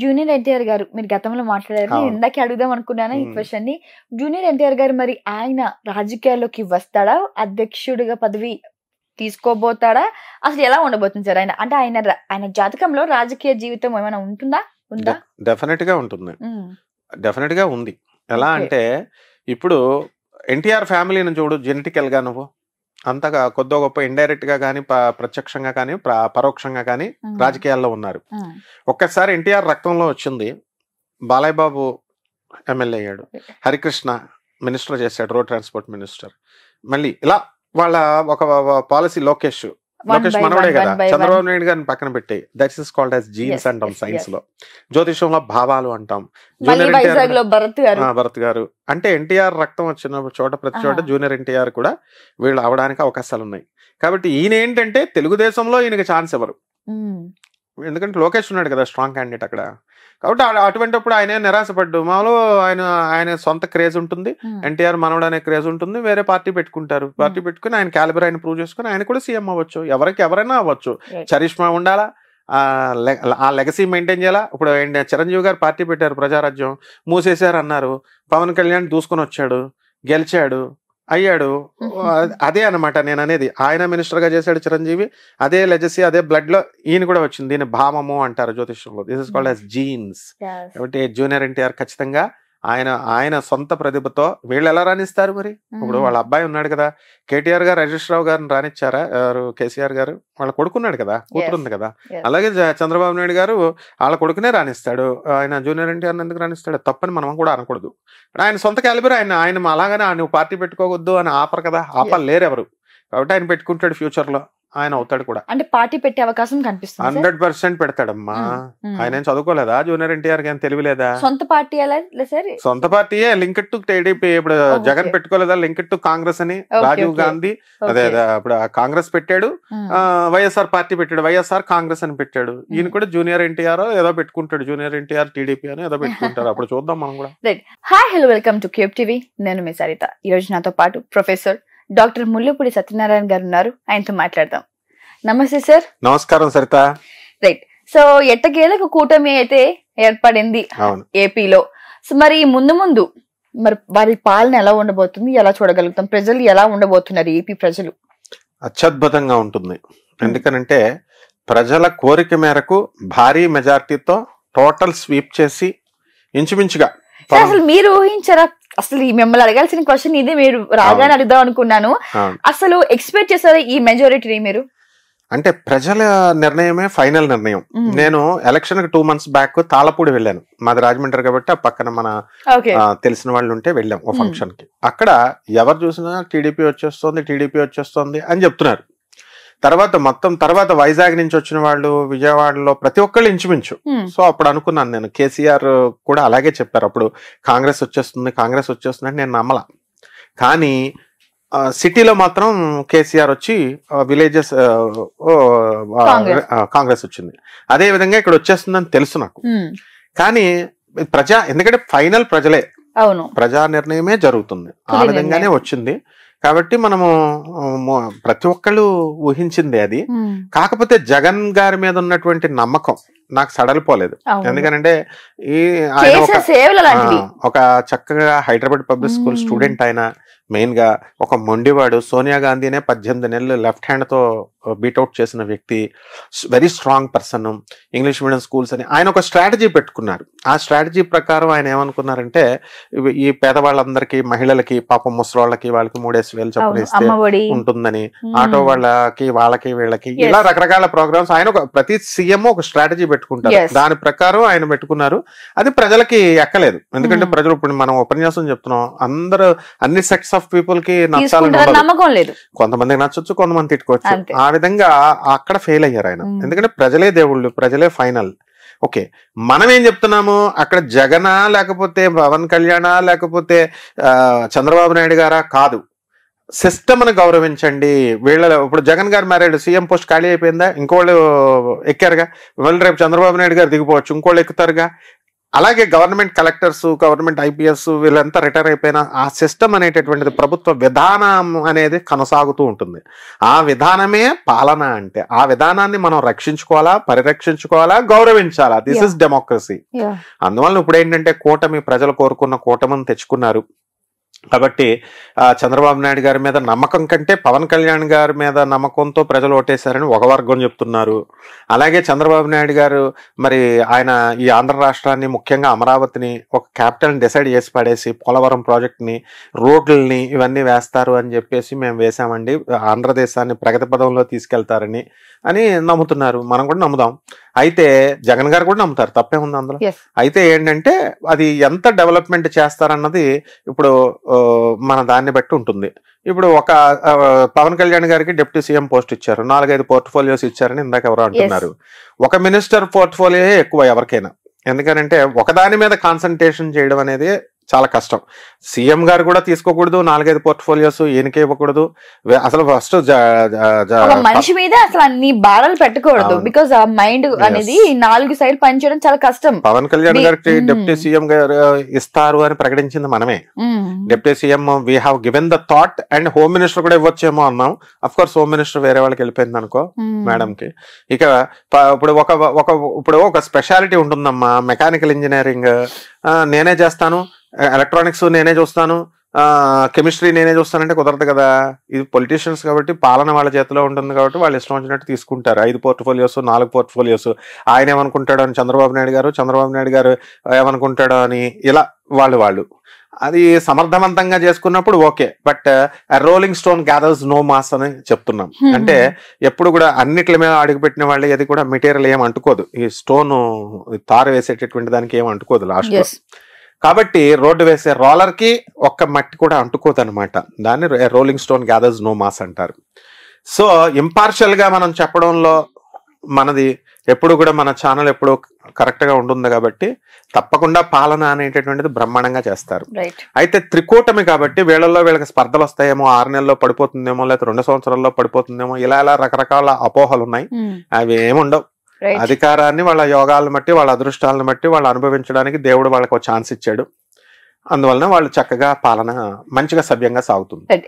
Junior NTR గారు మీరు గతంలో మాట్లాడారు ఇందాక అడుగుదాం అనుకున్నాను ఈ క్వశ్చన్ ని జూనియర్ ఎన్టీఆర్ గారు మరి ఆయన రాజకీయాల్లోకి వస్తాడా అధ్యక్షుడిగా పదవి తీసుకోబోతాడా అసలు ఎలా ఉండబోతుంది సార్ ఆయన అంటే ఆయన ఆయన జాతకంలో రాజకీయ జీవితం ఏమైనా ఉంటుందా ఉందా డెఫినెట్ గా ఉంటుంది డెఫినెట్ గా ఉంది ఎలా అంటే ఇప్పుడు ఎన్టీఆర్ ఫ్యామిలీని చూడు జెనెటికల్ గా నువ్వు అంతగా కొద్దో గొప్ప ఇండైరెక్ట్ గా కానీ ప్రత్యక్షంగా కానీ పరోక్షంగా కానీ రాజకీయాల్లో ఉన్నారు ఒక్కసారి ఎన్టీఆర్ రక్తంలో వచ్చింది బాలయ్య బాబు ఎమ్మెల్యే అయ్యాడు హరికృష్ణ మినిస్టర్ చేశాడు రోడ్ ట్రాన్స్పోర్ట్ మినిస్టర్ మళ్ళీ ఇలా వాళ్ళ ఒక పాలసీ లోకేష్ లోకేష్ మనవడే కదా చంద్రబాబు నాయుడు గారిని పక్కన పెట్టి that is called as genes అంటాం సైన్స్ లో జ్యోతిషంలో భావాలు అంటాం జూనియర్ భరత్ గారు అంటే ఎన్టీఆర్ రక్తం వచ్చిన చోట ప్రతి చోట జూనియర్ ఎన్టీఆర్ కూడా వీళ్ళు అవడానికి అవకాశాలు ఉన్నాయి కాబట్టి ఈయన ఏంటంటే తెలుగుదేశంలో ఈయనకి ఛాన్స్ ఇవ్వరు ఎందుకంటే లోకేష్ ఉన్నాడు కదా స్ట్రాంగ్ క్యాండిడేట్ అక్కడ కాబట్టి అటువంటిప్పుడు ఆయనే నిరాశపడ్డు మామూలు ఆయన ఆయన సొంత క్రేజ్ ఉంటుంది hmm. ఎన్టీఆర్ మనవడు అనే క్రేజ్ ఉంటుంది వేరే పార్టీ పెట్టుకుంటారు hmm. పార్టీ పెట్టుకుని ఆయన క్యాలిబర్ ఆయన ప్రూవ్ చేసుకుని ఆయన కూడా సీఎం అవ్వచ్చు ఎవరికి ఎవరైనా అవ్వచ్చు చరిష్మా ఉండాలా ఆ లెగసీ మెయింటైన్ చేయాలా ఇప్పుడు చిరంజీవి గారు పార్టీ పెట్టారు ప్రజారాజ్యం మూసేశారు అన్నారు పవన్ కళ్యాణ్ దూసుకొని వచ్చాడు గెలిచాడు అయ్యాడు అదే అనమాట నేను అనేది ఆయన మినిస్టర్ గా చేశాడు చిరంజీవి అదే లెజసీ అదే బ్లడ్ లో ఈయన కూడా వచ్చింది దీని భామము అంటారు జ్యోతిష్యంలో this is called as genes కాబట్టి జూనియర్ ఎన్టీఆర్ ఖచ్చితంగా ఆయన ఆయన సొంత ప్రతిభతో వీళ్ళు ఎలా రాణిస్తారు మరి ఇప్పుడు వాళ్ళ అబ్బాయి ఉన్నాడు కదా కేటీఆర్ గారు రావు గారిని రానిచ్చారా ఎవరు కేసీఆర్ గారు వాళ్ళ కొడుకున్నాడు కదా కూతురు ఉంది కదా అలాగే చంద్రబాబు నాయుడు గారు వాళ్ళ కొడుకునే రాణిస్తాడు ఆయన జూనియర్ ఎన్టీఆర్ ఎందుకు రాణిస్తాడు తప్పని మనం కూడా అనకూడదు ఆయన సొంత క్యాలిబర్ ఆయన ఆయన అలాగనే ఆయన పార్టీ పెట్టుకోవద్దు అని ఆపరు కదా ఆపాలి లేరు ఎవరు కాబట్టి ఆయన పెట్టుకుంటాడు ఫ్యూచర్లో ఆయన అవుతాడు కూడా అంటే పార్టీ పెట్టే అవకాశం కనిపిస్తుంది హండ్రెడ్ పర్సెంట్ పెడతాడమ్మా ఆయన ఏం చదువుకోలేదా జూనియర్ ఎన్టీఆర్ ఏం తెలియలేదా సొంత పార్టీ సొంత పార్టీ లింక్ టు టీడీపీ ఇప్పుడు జగన్ పెట్టుకోలేదా లింక్ టు కాంగ్రెస్ అని రాజీవ్ గాంధీ అదే ఇప్పుడు కాంగ్రెస్ పెట్టాడు వైఎస్ఆర్ పార్టీ పెట్టాడు వైఎస్ఆర్ కాంగ్రెస్ అని పెట్టాడు ఈయన కూడా జూనియర్ ఎన్టీఆర్ ఏదో పెట్టుకుంటాడు జూనియర్ ఎన్టీఆర్ టీడీపీ అని ఏదో పెట్టుకుంటారు అప్పుడు చూద్దాం మనం కూడా hi hello welcome to Cube TV నేను మీ సరిత ఈ రోజు నాతో పాటు ప్రొఫెసర్ డాక్టర్ ముల్లుపూడి సత్యనారాయణ గారు ఉన్నారు ఆయనతో మాట్లాడదాం నమస్తే సార్ నమస్కారం సరిత రైట్ సో ఎట్టకేలకు కూటమి అయితే ఏర్పడింది ఏపీలో సో మరి ముందు ముందు మరి వారి పాలన ఎలా ఉండబోతుంది ఎలా చూడగలుగుతాం ప్రజలు ఎలా ఉండబోతున్నారు ఏపీ ప్రజలు అత్యద్భుతంగా ఉంటుంది hmm. ఎందుకనంటే ప్రజల కోరిక మేరకు భారీ మెజార్టీతో టోటల్ స్వీప్ చేసి ఇంచుమించుగా అసలు మీరు ఊహించారా అసలు ఈ మిమ్మల్ని అడగాల్సిన క్వశ్చన్ ఇది మీరు రాగానే అడుగుదాం అనుకున్నాను అసలు ఎక్స్పెక్ట్ చేశారా ఈ మెజారిటీ మీరు అంటే ప్రజల నిర్ణయమే ఫైనల్ నిర్ణయం నేను ఎలక్షన్ కి టూ మంత్స్ బ్యాక్ తాళపూడి వెళ్ళాను మాది రాజమండ్రి కాబట్టి ఆ పక్కన మన తెలిసిన వాళ్ళు ఉంటే వెళ్ళాం ఓ ఫంక్షన్ కి అక్కడ ఎవరు చూసినా టీడీపీ వచ్చేస్తుంది టీడీపీ వచ్చేస్తుంది అని చెప్తున్నారు తర్వాత మొత్తం తర్వాత వైజాగ్ నుంచి వచ్చిన వాళ్ళు విజయవాడలో ప్రతి ఒక్కళ్ళు ఇంచుమించు సో అప్పుడు అనుకున్నాను నేను కేసీఆర్ కూడా అలాగే చెప్పారు అప్పుడు కాంగ్రెస్ వచ్చేస్తుంది కాంగ్రెస్ వచ్చేస్తుంది నేను నమ్మలా కానీ సిటీలో మాత్రం కేసీఆర్ వచ్చి విలేజెస్ కాంగ్రెస్ వచ్చింది అదే విధంగా ఇక్కడ వచ్చేస్తుందని తెలుసు నాకు కానీ ప్రజా ఎందుకంటే ఫైనల్ ప్రజలే అవును ప్రజా నిర్ణయమే జరుగుతుంది ఆ విధంగానే వచ్చింది కాబట్టి మనము ప్రతి ఒక్కళ్ళు ఊహించింది అది కాకపోతే జగన్ గారి మీద ఉన్నటువంటి నమ్మకం నాకు సడలిపోలేదు ఎందుకనంటే ఈ ఆయన ఒక చక్కగా హైదరాబాద్ పబ్లిక్ స్కూల్ స్టూడెంట్ ఆయన మెయిన్ గా ఒక మొండివాడు సోనియా గాంధీనే పద్దెనిమిది నెలలు లెఫ్ట్ హ్యాండ్ తో బీట్అవుట్ చేసిన వ్యక్తి very strong person English medium schools అని ఆయన ఒక స్ట్రాటజీ పెట్టుకున్నారు ఆ స్ట్రాటజీ ప్రకారం ఆయన ఏమనుకున్నారంటే ఈ పేదవాళ్ళందరికీ మహిళలకి పాపం ముసలి వాళ్ళకి మూడేసి వేలు చప్పునిస్తే ఉంటుందని ఆటో వాళ్ళకి వాళ్ళకి వీళ్ళకి ఇలా రకరకాల ప్రోగ్రామ్స్ ఆయన ఒక ప్రతి సీఎం ఒక స్ట్రాటజీ పెట్టుకుంటారు దాని ప్రకారం ఆయన పెట్టుకున్నారు అది ప్రజలకి ఎక్కలేదు ఎందుకంటే hmm. ప్రజలు ఇప్పుడు మనం ఉపన్యాసం చెప్తున్నాం అందరూ అన్ని సెక్స్ ఆఫ్ పీపుల్ కి నచ్చాలని కొంతమందికి నచ్చవచ్చు కొంతమంది తిట్టుకోవచ్చు ఆ విధంగా అక్కడ ఫెయిల్ అయ్యారు ఆయన hmm. ఎందుకంటే ప్రజలే దేవుళ్ళు ప్రజలే ఫైనల్ ఓకే మనం ఏం చెప్తున్నాము అక్కడ జగనా లేకపోతే పవన్ కళ్యాణ లేకపోతే చంద్రబాబు నాయుడు గారా కాదు సిస్టమ్ను గౌరవించండి వీళ్ళ ఇప్పుడు జగన్ గారు మ్యారేడ్ సీఎం పోస్ట్ ఖాళీ అయిపోయిందా ఇంకోళ్ళు ఎక్కారుగా వీళ్ళు రేపు చంద్రబాబు నాయుడు గారు దిగిపోవచ్చు ఇంకోళ్ళు ఎక్కుతారుగా అలాగే గవర్నమెంట్ కలెక్టర్స్ గవర్నమెంట్ ఐపీఎస్ వీళ్ళంతా రిటైర్ అయిపోయిన ఆ సిస్టమ్ అనేటటువంటిది ప్రభుత్వ విధానం అనేది కొనసాగుతూ ఉంటుంది ఆ విధానమే పాలన అంటే ఆ విధానాన్ని మనం రక్షించుకోవాలా పరిరక్షించుకోవాలా గౌరవించాలా దిస్ ఇస్ డెమోక్రసీ అందువల్ల ఇప్పుడు ఏంటంటే కూటమి ప్రజలు కోరుకున్న కూటమిని తెచ్చుకున్నారు కాబట్టి చంద్రబాబు నాయుడు గారి మీద నమ్మకం కంటే పవన్ కళ్యాణ్ గారి మీద నమ్మకంతో ప్రజలు ఓటేశారని ఒక వర్గం చెప్తున్నారు అలాగే చంద్రబాబు నాయుడు గారు మరి ఆయన ఈ ఆంధ్ర రాష్ట్రాన్ని ముఖ్యంగా అమరావతిని ఒక క్యాపిటల్ని డిసైడ్ చేసి పడేసి పోలవరం ప్రాజెక్ట్ని రోడ్లని ఇవన్నీ వేస్తారు అని చెప్పేసి మేము వేసామండి ఆంధ్రదేశాన్ని ప్రగతి పదంలో తీసుకెళ్తారని అని నమ్ముతున్నారు మనం కూడా నమ్ముదాం అయితే జగన్ గారు కూడా నమ్ముతారు తప్పే ఉంది అందులో అయితే ఏంటంటే అది ఎంత డెవలప్మెంట్ చేస్తారన్నది ఇప్పుడు మన దాన్ని బట్టి ఉంటుంది ఇప్పుడు ఒక పవన్ కళ్యాణ్ గారికి డిప్యూటీ సీఎం పోస్ట్ ఇచ్చారు నాలుగైదు పోర్ట్ఫోలియోస్ ఇచ్చారని ఇందాక ఎవరో అంటున్నారు ఒక మినిస్టర్ పోర్ట్ఫోలియో ఎక్కువ ఎవరికైనా ఎందుకనంటే ఒకదాని మీద కాన్సన్ట్రేషన్ చేయడం అనేది చాలా కష్టం సీఎం గారు కూడా తీసుకోకూడదు నాలుగైదు పోర్ట్ఫోలియోస్ ఈయనకే ఇవ్వకూడదు అసలు ఫస్ట్ మనిషి మీద అసలు అన్ని బాధలు పెట్టకూడదు బికాస్ ఆ మైండ్ అనేది నాలుగు సైడ్ పనిచేయడం చాలా కష్టం పవన్ కళ్యాణ్ గారికి డిప్యూటీ సీఎం గారు ఇస్తారు అని ప్రకటించింది మనమే deputy CM we have given the thought and home minister కూడా ఇవ్వచ్చేమో అన్నాం అఫ్ కోర్స్ హోమ్ మినిస్టర్ వేరే వాళ్ళకి వెళ్ళిపోయింది అనుకో మేడం కి ఇక ఇప్పుడు ఒక ఒక ఇప్పుడు ఒక స్పెషాలిటీ ఉంటుందమ్మా మెకానికల్ ఇంజనీరింగ్ నేనే చేస్తాను ఎలక్ట్రానిక్స్ నేనే చూస్తాను కెమిస్ట్రీ నేనే చూస్తానంటే కుదరదు కదా ఇది పొలిటీషియన్స్ కాబట్టి పాలన వాళ్ళ చేతిలో ఉంటుంది కాబట్టి వాళ్ళు ఇష్టం వచ్చినట్టు తీసుకుంటారు ఐదు పోర్ట్ఫోలియోస్ నాలుగు పోర్ట్ఫోలియోస్ ఆయన ఏమనుకుంటాడు అని చంద్రబాబు నాయుడు గారు చంద్రబాబు నాయుడు గారు ఏమనుకుంటాడు అని ఇలా వాళ్ళు వాళ్ళు అది సమర్థవంతంగా చేసుకున్నప్పుడు okay but rolling stone gathers no moss అని చెప్తున్నాం అంటే ఎప్పుడు కూడా అన్నిట్ల మీద అడుగుపెట్టిన వాళ్ళు అది కూడా మెటీరియల్ ఏం అంటుకోదు ఈ స్టోన్ తారు వేసేటటువంటి దానికి ఏం అంటుకోదు లాస్ట్ కాబట్టి రోడ్డు వేసే రోలర్కి ఒక్క మట్టి కూడా అంటుకోదనమాట దాన్ని rolling stone gathers no moss అంటారు సో ఇంపార్షియల్గా మనం చెప్పడంలో మనది ఎప్పుడు కూడా మన ఛానల్ ఎప్పుడు కరెక్ట్గా ఉంటుంది కాబట్టి తప్పకుండా పాలన అనేటటువంటిది బ్రహ్మాండంగా చేస్తారు అయితే త్రికూటమి కాబట్టి వీళ్ళల్లో వీళ్ళకి స్పర్ధలు వస్తాయేమో ఆరు నెలల్లో పడిపోతుందేమో లేకపోతే రెండు సంవత్సరాల్లో పడిపోతుందేమో ఇలా ఇలా రకరకాల అపోహలు ఉన్నాయి hmm. అవి ఏముండవు అధికారాన్ని వాళ్ళ యోగాలను బట్టి వాళ్ళ అదృష్టాలను బట్టి వాళ్ళు అనుభవించడానికి దేవుడు వాళ్ళకు ఛాన్స్ ఇచ్చాడు అందువలన వాళ్ళు చక్కగా పాలన మంచిగా సభ్యంగా సాగుతుంది